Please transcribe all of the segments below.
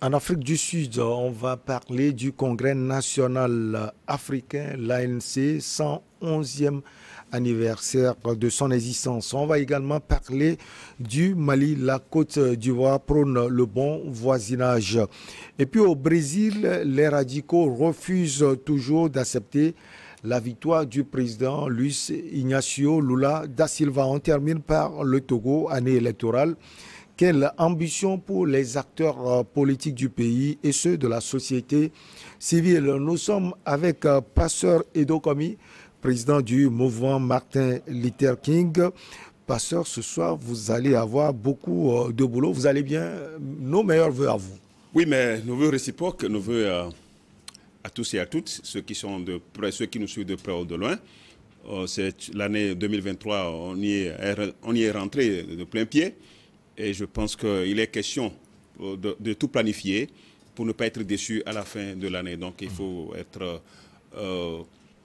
En Afrique du Sud, on va parler du Congrès national africain, l'ANC, 111e anniversaire de son existence. On va également parler du Mali, la Côte d'Ivoire prône le bon voisinage. Et puis au Brésil, les radicaux refusent toujours d'accepter la victoire du président Luis Ignacio Lula da Silva. On termine par le Togo, année électorale. Quelle ambition pour les acteurs euh, politiques du pays et ceux de la société civile. Nous sommes avec euh, Passeur Edo Komi, président du mouvement Martin Luther King. Passeur, ce soir, vous allez avoir beaucoup euh, de boulot. Vous allez bien. Nos meilleurs voeux à vous. Oui, mais nos voeux réciproques, nos voeux à, tous et à toutes, ceux qui, sont de ceux qui nous suivent de près ou de loin. C'est l'année 2023, on y on y est rentré de plein pied. Et je pense qu'il est question euh, de, tout planifier pour ne pas être déçu à la fin de l'année. Donc il faut être euh,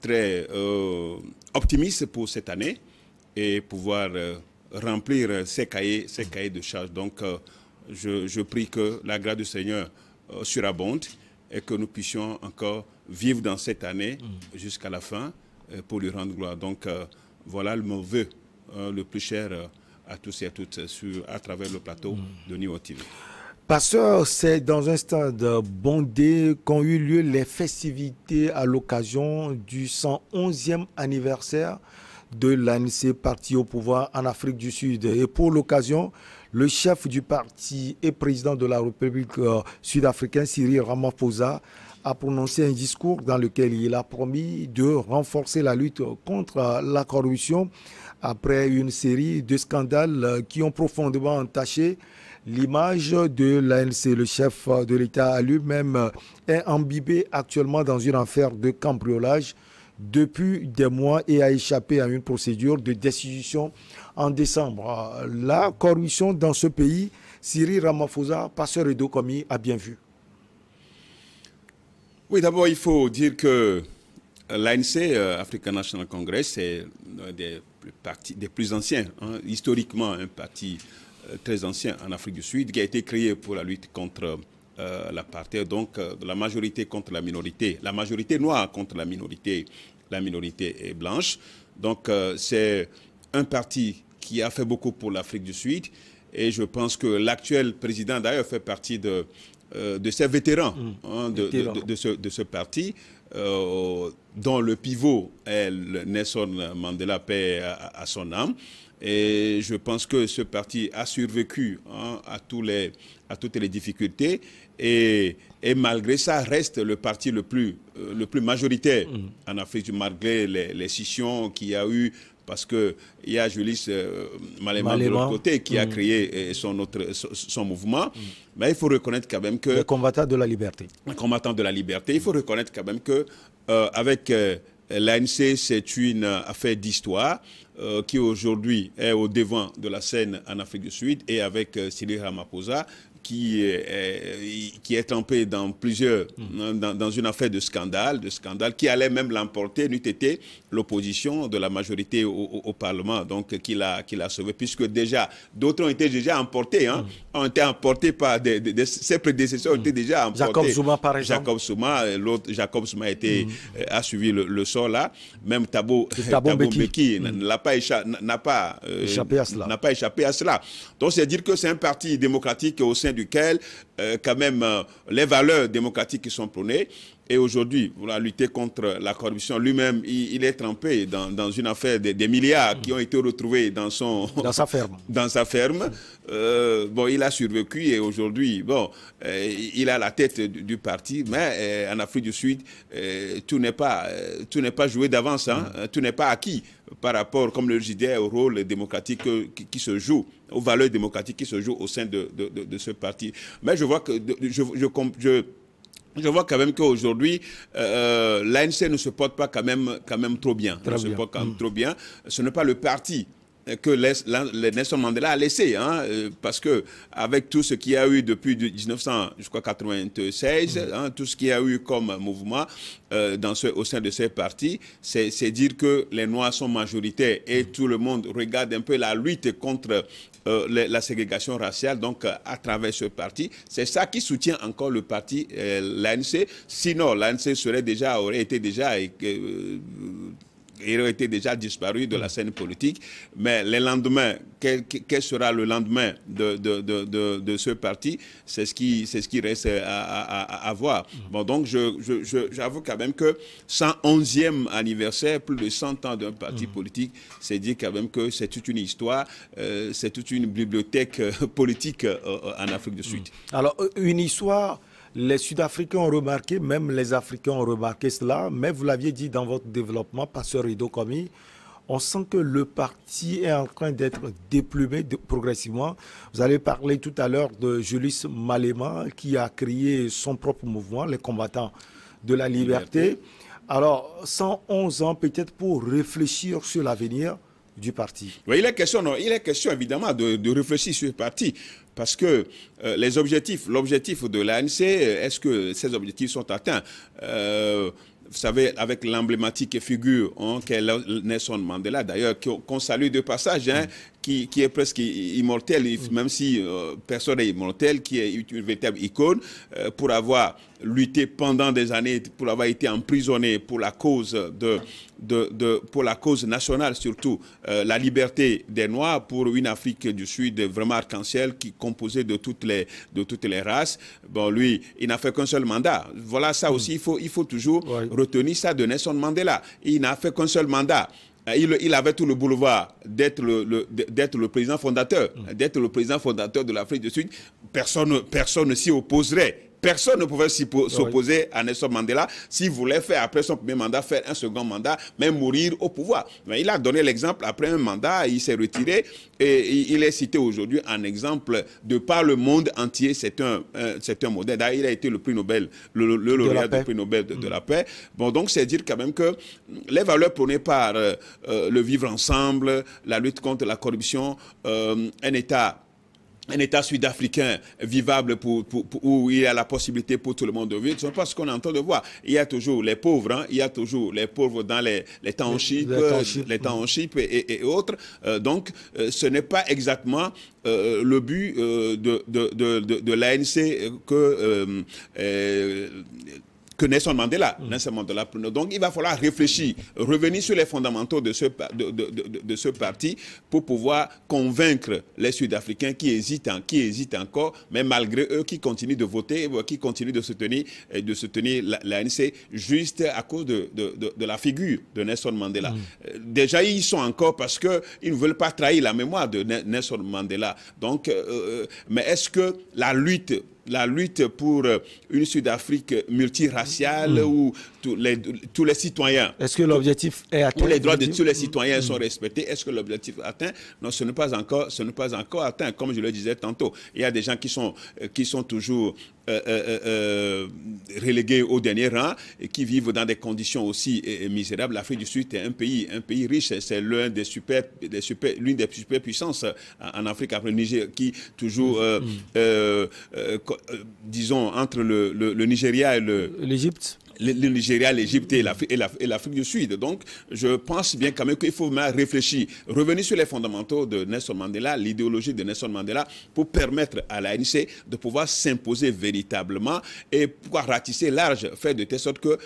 très euh, optimiste pour cette année et pouvoir remplir ces cahiers, ces cahiers de charges. Donc je, je, prie que la grâce du Seigneur surabonde et que nous puissions encore vivre dans cette année mm. jusqu'à la fin pour lui rendre gloire. Donc voilà mon vœu le plus cher à tous et à toutes sur, à travers le plateau mm. de Niveau TV. Pasteur, c'est dans un stade bondé qu'ont eu lieu les festivités à l'occasion du 111e anniversaire de l'ANC parti au pouvoir en Afrique du Sud. Et pour l'occasion, le chef du parti et président de la République euh, sud-africaine, Cyril Ramaphosa, a prononcé un discours dans lequel il a promis de renforcer la lutte contre la corruption après une série de scandales euh, qui ont profondément entaché l'image de l'ANC. Le chef de l'État lui-même euh, est imbibé actuellement dans une affaire de cambriolage depuis des mois et a échappé à une procédure de destitution en décembre. Euh, la corruption dans ce pays, Siri Ramaphosa, passeur et commis, a bien vu. Oui, d'abord, il faut dire que l'ANC, African National Congress, c'est des le parti des plus anciens, hein, historiquement un parti euh, très ancien en Afrique du Sud, qui a été créé pour la lutte contre euh, l'apartheid, donc euh, la majorité contre la minorité, la majorité noire contre la minorité, la minorité est blanche. Donc c'est un parti qui a fait beaucoup pour l'Afrique du Sud et je pense que l'actuel président d'ailleurs fait partie de, de ces vétérans, mmh. hein, de, de, de, ce, de ce parti. Euh, dont le pivot est Nelson Mandela, paix à, son âme. Et je pense que ce parti a survécu hein, à, les, à toutes les difficultés et, et, malgré ça reste le parti le plus, euh, le plus majoritaire mm. en Afrique, malgré les, les scissions qu'il y a eu parce qu'il y a Julius euh, Malema, de l'autre côté qui a mm. créé euh, son, autre, euh, son, mouvement. Mm. Mais il faut reconnaître quand même que... Le combattant de la liberté. Le combattant de la liberté. Il faut reconnaître quand même que avec l'ANC, c'est une affaire d'histoire qui aujourd'hui est au devant de la scène en Afrique du Sud et avec Cyril Ramaphosa, qui est, qui est trempé dans plusieurs, hmm. hein, dans, une affaire de scandale, de scandale qui allait même l'emporter, n'eût été l'opposition de la majorité au, Parlement, donc qui l'a sauvé, puisque déjà, d'autres ont été déjà emportés, hein, hmm. ont été emportés par des, ses prédécesseurs ont hmm. été déjà emportés. Jacob Souma, par exemple. Jacob Souma, euh, l'autre, Jacob Souma a, été, euh, suivi le, sort là, même Tabo, euh, Tabo, n'a pas, à cela. pas échappé à cela. Donc c'est dire que c'est un parti démocratique au sein duquel euh, quand même euh, les valeurs démocratiques qui sont prônées. Et aujourd'hui, pour la lutter contre la corruption, lui-même, il, est trempé dans, une affaire des, milliards qui ont été retrouvés dans son... Dans sa ferme. dans sa ferme. Euh, bon, il a survécu et aujourd'hui, bon, il a la tête du, parti, mais en Afrique du Sud, tout n'est pas, tout pas joué d'avance, hein. mm. tout n'est pas acquis par rapport, comme le JDR, au rôle démocratique qui, se joue, aux valeurs démocratiques qui se jouent au sein de, de ce parti. Mais je vois que je, je, je vois quand même qu'aujourd'hui, euh, euh, l'ANC ne se porte pas quand même, quand même trop bien. se porte quand mm. trop bien. Ce n'est pas le parti que Nelson Mandela a laissé, hein, euh, parce que avec tout ce qu'il y a eu depuis 1996, mm. hein, tout ce qu'il y a eu comme mouvement dans ce, au sein de ces partis, c'est dire que les Noirs sont majoritaires et mm. tout le monde regarde un peu la lutte contre euh, la, ségrégation raciale donc euh, à travers ce parti. C'est ça qui soutient encore le parti, euh, l'ANC. Sinon, l'ANC serait déjà, aurait été déjà il aurait été déjà disparu de la scène politique. Mais le lendemain, quel, sera le lendemain de, de, de, de ce parti C'est ce, qui, ce qui reste à, à, voir. Bon, donc, j'avoue je, je, quand même que 111e anniversaire, plus de 100 ans d'un parti mmh. politique, c'est dire quand même que c'est toute une histoire, euh, c'est toute une bibliothèque euh, politique euh, en Afrique du Sud. Mmh. Alors, une histoire les Sud-Africains ont remarqué, même les Africains ont remarqué cela, mais vous l'aviez dit dans votre développement, Pasteur Ido Komi, on sent que le parti est en train d'être déplumé progressivement. Vous avez parlé tout à l'heure de Julius Malema qui a créé son propre mouvement, les combattants de la liberté. Alors, 111 ans peut-être pour réfléchir sur l'avenir du parti. il est question, il est question évidemment de réfléchir sur le parti. Parce que euh, les objectifs, l'objectif de l'ANC, euh, est-ce que ces objectifs sont atteints euh, vous savez, avec l'emblématique figure hein, qu'est Nelson Mandela, d'ailleurs, qu'on salue de passage, hein, mm qui, est presque immortel, mm. même si euh, personne n'est immortel, qui est une véritable icône, euh, pour avoir lutté pendant des années, pour avoir été emprisonné pour la cause, de, de, pour la cause nationale, surtout euh, la liberté des Noirs, pour une Afrique du Sud vraiment arc-en-ciel, qui composée de toutes les, de toutes les races. Bon, lui, il n'a fait qu'un seul mandat. Voilà ça mm. aussi, il faut, il faut toujours retenir ça de Nelson Mandela. Il n'a fait qu'un seul mandat. Ah, il, avait tout le boulevard d'être le, d'être le président fondateur, mm. d'être le président fondateur de l'Afrique du Sud. Personne, personne s'y opposerait. Personne ne pouvait s'opposer à Nelson Mandela s'il voulait faire, après son premier mandat, faire un second mandat, mais mourir au pouvoir. Mais il a donné l'exemple après un mandat, il s'est retiré et il est cité aujourd'hui en exemple de par le monde entier. C'est un, modèle. D'ailleurs, il a été le prix Nobel, le, lauréat du prix Nobel de, mm. la paix. Bon, donc c'est dire quand même que les valeurs prônées par euh, euh, le vivre ensemble, la lutte contre la corruption, euh, un État un État sud-africain vivable pour, pour, pour, où il y a la possibilité pour tout le monde de vivre. Ce n'est pas ce qu'on est en train de voir. Il y a toujours les pauvres, hein, il y a toujours les pauvres dans les, les townships, les townships et, et, autres. Euh, donc, euh, ce n'est pas exactement euh, le but de, de, de, de l'ANC que que mm. Nelson Mandela. Nelson Mandela. Donc il va falloir réfléchir, revenir sur les fondamentaux de ce, de, ce parti pour pouvoir convaincre les Sud-Africains qui hésitent, qui hésitent encore, mais malgré eux qui continuent de voter, euh, qui continuent de soutenir, euh, de soutenir l'ANC juste à cause de, la figure de Nelson Mandela. Mm. Euh, déjà ils sont encore parce qu'ils ne veulent pas trahir la mémoire de Nelson Mandela. Donc, mais est-ce que la lutte la lutte pour une Sud-Afrique multiraciale mm. ou tous les, citoyens. Est-ce que l'objectif est atteint Tous les droits de tous les citoyens sont hmm. respectés. Est-ce que l'objectif est atteint Non, ce n'est pas encore, ce n'est pas encore atteint. Comme je le disais tantôt, il y a des gens qui sont, euh, qui sont toujours euh, euh, relégués au dernier rang et qui vivent dans des conditions aussi misérables. L'Afrique du Sud est un pays, un pays riche. C'est l'une des super, des super, l'une des superpuissances en Afrique après le Niger, qui toujours, hmm. disons, entre le, Nigeria et le l'Égypte le, Nigeria, l'Égypte et l'Afrique du Sud. Donc, je pense bien quand même qu'il faut réfléchir, revenir sur les fondamentaux de Nelson Mandela, l'idéologie de Nelson Mandela, pour permettre à l'ANC de pouvoir s'imposer véritablement et pouvoir ratisser large, faire de telle sorte que,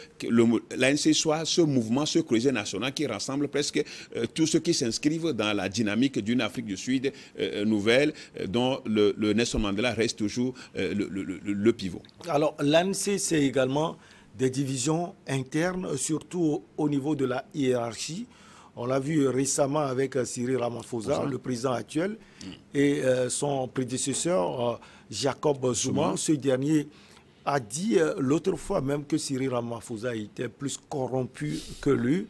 l'ANC soit ce mouvement, ce creuset national qui rassemble presque tout euh, tous ceux qui s'inscrivent dans la dynamique d'une Afrique du Sud euh, nouvelle, euh, dont le, Nelson Mandela reste toujours le pivot. Alors, l'ANC, c'est également des divisions internes, surtout au niveau de la hiérarchie. On l'a vu récemment avec euh, Cyril Ramaphosa, le président actuel, mm. et euh, son prédécesseur euh, Jacob Zuma. Ce dernier a dit l'autre fois même que Cyril Ramaphosa était plus corrompu que lui.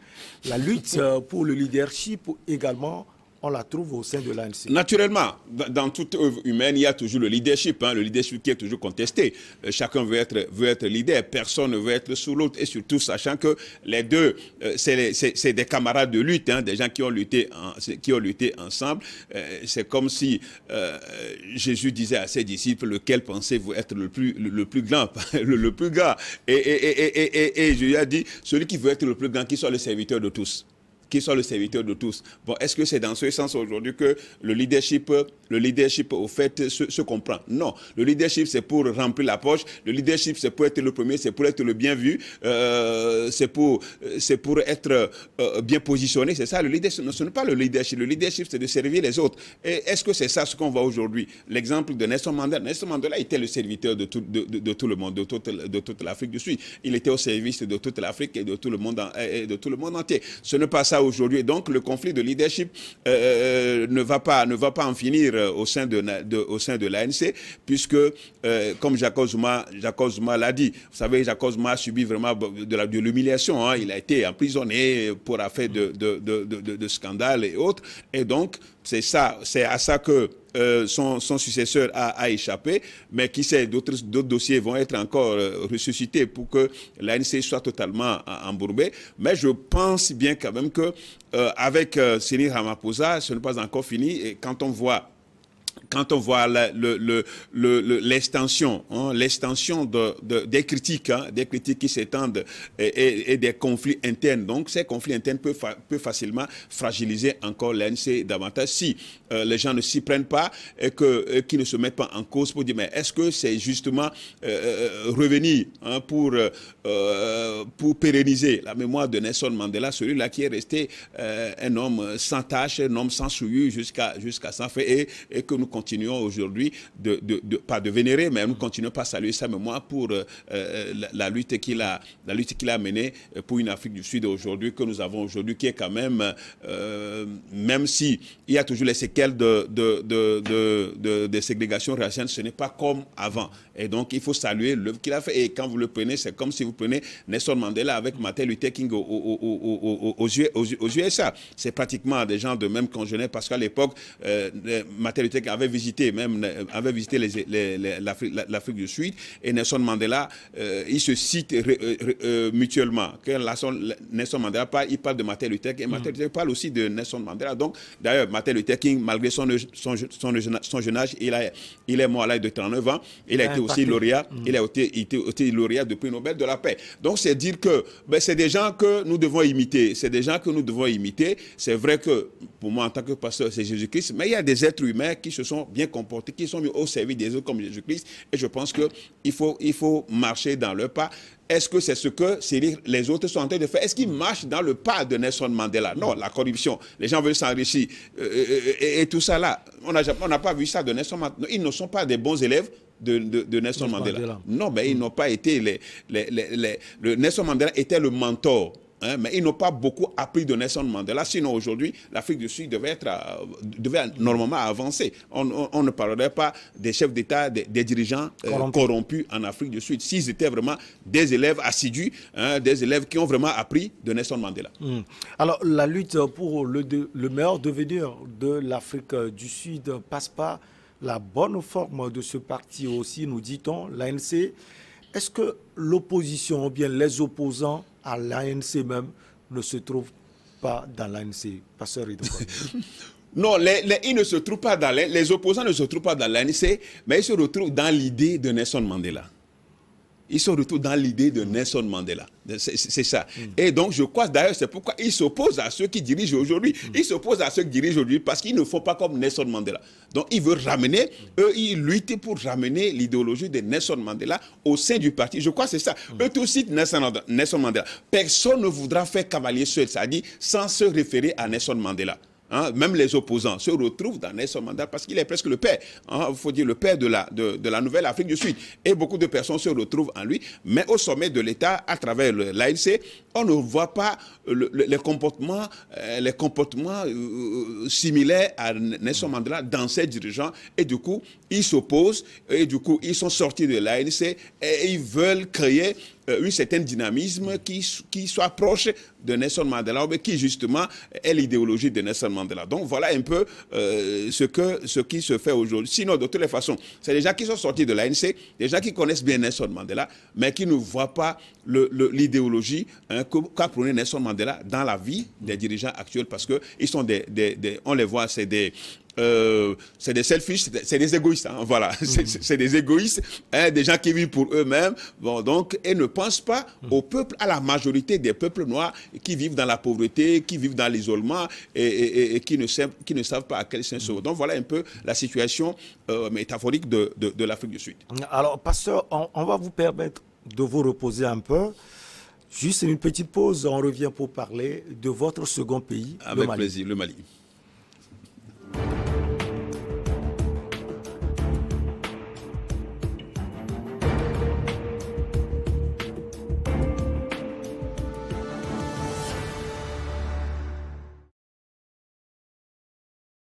La lutte pour le leadership également on la trouve au sein de l'ANC. Naturellement, dans toute œuvre humaine, il y a toujours le leadership, hein, le leadership qui est toujours contesté. Euh, chacun veut être, veut être leader, personne ne veut être sous l'autre, et surtout sachant que les deux, euh, c'est des camarades de lutte, hein, des gens qui ont lutté, qui ont lutté ensemble. Euh, c'est comme si Jésus disait à ses disciples, lequel pensez-vous être le plus, le, plus grand, le, plus grand et, et, et, et, et, et, et je dit, celui qui veut être le plus grand, qui soit le serviteur de tous qu'il soit le serviteur de tous. Bon, est-ce que c'est dans ce sens aujourd'hui que le leadership, le leadership au fait se, comprend Non, le leadership c'est pour remplir la poche, le leadership c'est pour être le premier, c'est pour être le bien vu, euh, c'est pour, c'est pour être euh, bien positionné, c'est ça le leadership. ce n'est pas le leadership, le leadership c'est de servir les autres. Et est-ce que c'est ça ce qu'on voit aujourd'hui L'exemple de Nelson Mandela, Nelson Mandela était le serviteur de tout, de, tout le monde, de toute, l'Afrique du Sud. Il était au service de toute l'Afrique et de tout le monde, et de tout le monde entier. Ce n'est pas ça aujourd'hui. Donc le conflit de leadership euh, euh, ne va pas ne va pas en finir euh, au sein de, au sein de l'ANC puisque comme Jacques Zuma, l'a dit, vous savez Jacob Zuma a subi vraiment de l'humiliation. Hein. Il a été emprisonné pour affaire de de, de scandales et autres et donc c'est ça, c'est à ça que euh, son, successeur a, échappé, mais qui sait, d'autres dossiers vont être encore euh, ressuscités pour que l'ANC soit totalement euh, embourbée. Mais je pense bien quand même que euh, avec Ramaphosa, ce n'est pas encore fini. Et quand on voit quand on voit l'extension, hein, l'extension des critiques, hein, des critiques qui s'étendent et, des conflits internes. Donc, ces conflits internes peuvent, facilement fragiliser encore l'ANC davantage si euh, les gens ne s'y prennent pas et qu'ils qui ne se mettent pas en cause pour dire mais est-ce que c'est justement euh, euh, revenir hein, pour, pour pérenniser la mémoire de Nelson Mandela, celui-là qui est resté un homme sans tâche, un homme sans souillure jusqu'à jusqu'à sa fait et, et que nous continuons aujourd'hui de, pas de vénérer, mais nous continuons pas à saluer sa mémoire pour euh, euh, la, lutte qu'il a, la lutte qu'il a menée euh, pour une Afrique du Sud aujourd'hui que nous avons aujourd'hui, qui est quand même, même si il y a toujours les séquelles de, de, de, de, ségrégation raciale, ce n'est pas comme avant. Et donc, il faut saluer l'œuvre qu'il a fait. Et quand vous le prenez, c'est comme si vous prenez Nelson Mandela avec Martin Luther King aux, aux, aux, aux USA. C'est pratiquement des gens de même congénère parce qu'à l'époque, euh, Martin avait visité même euh, avait visité l'Afrique du Sud et Nelson Mandela, euh, il ils se cite euh, mutuellement. Que Nelson Mandela parle, il parle de Martin Luther et Martin mm. Luther parle aussi de Nelson Mandela. Donc, d'ailleurs, Martin Luther King, malgré son, son, jeune âge, il, a, il est mort à l'âge de 39 ans. Il a été aussi lauréat. Il a été, lauréat mm. de prix Nobel de la paix. Donc, c'est dire que ben, c'est des gens que nous devons imiter. C'est des gens que nous devons imiter. C'est vrai que, pour moi, en tant que pasteur, c'est Jésus-Christ. Mais il y a des êtres humains qui se sont bien comportés, qui sont mis au service des autres comme Jésus-Christ. Et je pense qu'il faut, il faut marcher dans le pas. Est-ce que c'est ce que les autres sont en train de faire Est-ce qu'ils marchent dans le pas de Nelson Mandela Non, la corruption, les gens veulent s'enrichir euh, euh, euh, et, tout ça là. On n'a on pas vu ça de Nelson Mandela. Ils ne sont pas des bons élèves de, Nelson Mandela. Non, mais ils n'ont pas été les, les, les, les, Nelson Mandela était le mentor Hein, mais ils n'ont pas beaucoup appris de Nelson Mandela. Sinon, aujourd'hui, l'Afrique du Sud devait, être, euh, devait normalement avancer. On, ne parlerait pas des chefs d'État, des, dirigeants euh, corrompus. en Afrique du Sud, s'ils étaient vraiment des élèves assidus, hein, des élèves qui ont vraiment appris de Nelson Mandela. Hmm. Alors, la lutte pour le, le meilleur devenir de l'Afrique euh, du Sud passe par la bonne forme de ce parti aussi, nous dit-on, l'ANC. Est-ce que l'opposition ou bien les opposants à l'ANC même ne se trouve pas dans l'ANC, Pasteur Non, ne se pas les opposants ne se trouvent pas dans l'ANC, mais ils se retrouvent dans l'idée de Nelson Mandela. Ils sont retournés dans l'idée de Nelson Mandela. C'est ça. Et donc, je crois d'ailleurs, c'est pourquoi ils s'opposent à ceux qui dirigent aujourd'hui. Mm. Ils s'opposent à ceux qui dirigent aujourd'hui parce qu'ils ne font pas comme Nelson Mandela. Donc, ils veulent ramener, mm. eux, ils luttent pour ramener l'idéologie de Nelson Mandela au sein du parti. Je crois que c'est ça. Mm. Eux tous citent Nelson Mandela. Personne ne voudra faire cavalier seul, c'est-à-dire sans se référer à Nelson Mandela. Hein, même les opposants, se retrouvent dans Nelson Mandela parce qu'il est presque le père, il hein, faut dire le père de la, de, la Nouvelle-Afrique du Sud. Et beaucoup de personnes se retrouvent en lui, mais au sommet de l'État, à travers l'ANC, on ne voit pas les comportements, euh, les comportements euh, euh, similaires à Nelson Mandela dans ses dirigeants. Et du coup, ils s'opposent, et du coup, ils sont sortis de l'ANC et ils veulent créer euh, une un certain dynamisme qui, qui soit proche de Nelson Mandela, mais qui justement est l'idéologie de Nelson Mandela. Donc voilà un peu euh, ce, que, ce qui se fait aujourd'hui. Sinon, de toutes les façons, c'est des gens qui sont sortis de l'ANC, des gens qui connaissent bien Nelson Mandela, mais qui ne voient pas l'idéologie hein, qu'a prônée Nelson Mandela dans la vie des dirigeants actuels, parce que sont on les voit, c'est des, euh, c'est des selfish, c'est des égoïstes, voilà, c'est des égoïstes, hein, mm-hmm. hein, des gens qui vivent pour eux-mêmes, bon, donc, et ne pensent pas mm-hmm. au peuple, à la majorité des peuples noirs qui vivent dans la pauvreté, qui vivent dans l'isolement et, qui, ne savent, qui ne savent pas à quel sens mm-hmm. Donc voilà un peu la situation euh, métaphorique de, de l'Afrique du Sud. Alors, pasteur, on, on va vous permettre de vous reposer un peu. Juste une petite pause, on revient pour parler de votre second pays, le Mali. plaisir, le Mali.